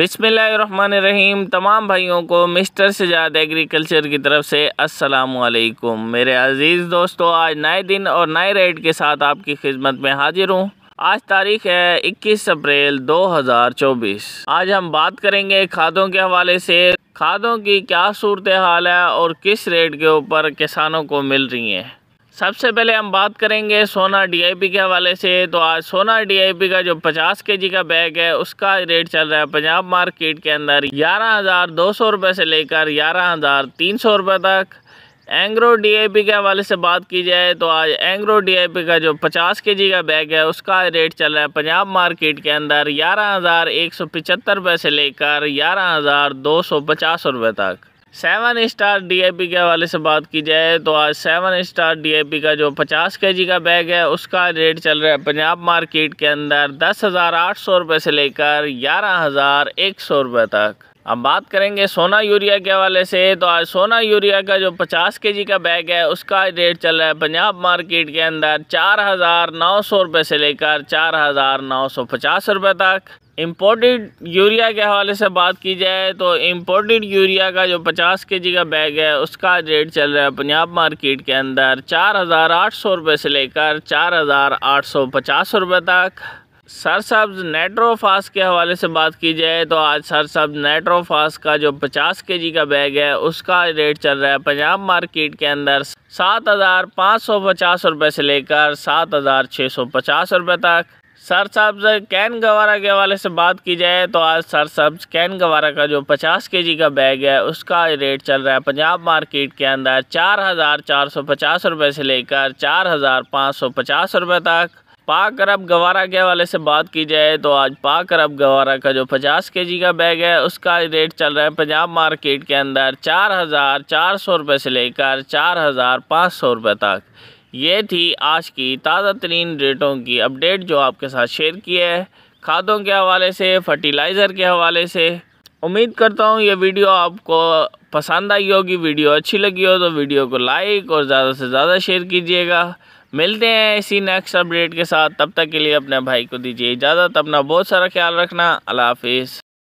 रहीम तमाम भाइयों को मिस्टर सजाद एग्रीकल्चर की तरफ से अस्सलाम वालेकुम मेरे अज़ीज़ दोस्तों आज नए दिन और नए रेट के साथ आपकी खिदमत में हाजिर हूँ आज तारीख है 21 अप्रैल 2024 आज हम बात करेंगे खादों के हवाले से खादों की क्या सूरत हाल है और किस रेट के ऊपर किसानों को मिल रही हैं सबसे पहले हम बात करेंगे सोना डीआईपी के हवाले से तो आज सोना डीआईपी का जो 50 केजी का बैग है उसका रेट चल रहा है पंजाब मार्केट के अंदर ग्यारह हज़ार दो सौ रुपये से लेकर ग्यारह हज़ार तीन सौ रुपये तक एंग्रो डीआईपी के हवाले से बात की जाए तो आज एंग्रो डीआईपी का जो 50 केजी का बैग है उसका रेट चल रहा है पंजाब मार्केट के अंदर ग्यारह हज़ार एक सौ रुपये से लेकर ग्यारह हज़ार दो सौ पचास रुपये तक सेवन स्टार डीएपी के हवाले से बात की जाए तो आज सेवन स्टार डीएपी का जो पचास के जी का बैग है उसका रेट चल रहा है पंजाब मार्केट के अंदर दस हज़ार आठ सौ रुपये से लेकर ग्यारह हज़ार एक सौ रुपये तक अब बात करेंगे सोना यूरिया के हवाले से तो आज सोना यूरिया का जो पचास के जी का बैग है उसका रेट चल रहा है पंजाब मार्केट के अंदर चार हज़ार नौ सौ रुपये से लेकर चार हज़ार नौ सौ पचास तक इम्पोर्टेड यूरिया के हवाले से बात की जाए तो इम्पोर्टेड यूरिया का जो 50 के जी का बैग है उसका रेट चल रहा है पंजाब मार्केट के अंदर चार हज़ार आठ सौ रुपये से लेकर चार हज़ार आठ सौ पचास रुपये तक नेट्रोफास के हवाले से बात की जाए तो आज सर सब्ज़ नेट्रोफास का जो 50 केजी का बैग है उसका रेट चल रहा है पंजाब मार्केट के अंदर सात हज़ार पाँच सौ पचास रुपये से लेकर सात हज़ार छः सौ पचास रुपये तक सर साहब से कैन गवारा के हवाले से बात की जाए तो आज सर साहब कैन गवारा का जो 50 केजी का बैग है उसका रेट चल रहा है पंजाब मार्केट के अंदर चार हज़ार चार सौ पचास रुपये से लेकर चार हज़ार पाँच सौ पचास रुपये तक पाक अरब गवारा के हवाले से बात की जाए तो आज पाक अरब गवारा का जो 50 केजी का बैग है उसका रेट चल रहा है पंजाब मार्केट के अंदर चार हज़ार चार सौ रुपये से लेकर चार हज़ार पाँच सौ रुपये तक ये थी आज की ताज़ा तरीन रेटों की अपडेट जो आपके साथ शेयर की है खादों के हवाले से फर्टिलाइज़र के हवाले से उम्मीद करता हूँ ये वीडियो आपको पसंद आई होगी वीडियो अच्छी लगी हो तो वीडियो को लाइक और ज़्यादा से ज़्यादा शेयर कीजिएगा मिलते हैं इसी नेक्स्ट अपडेट के साथ तब तक के लिए अपने भाई को दीजिए इजाज़त अपना बहुत सारा ख्याल रखना अल्लाह हाफिज़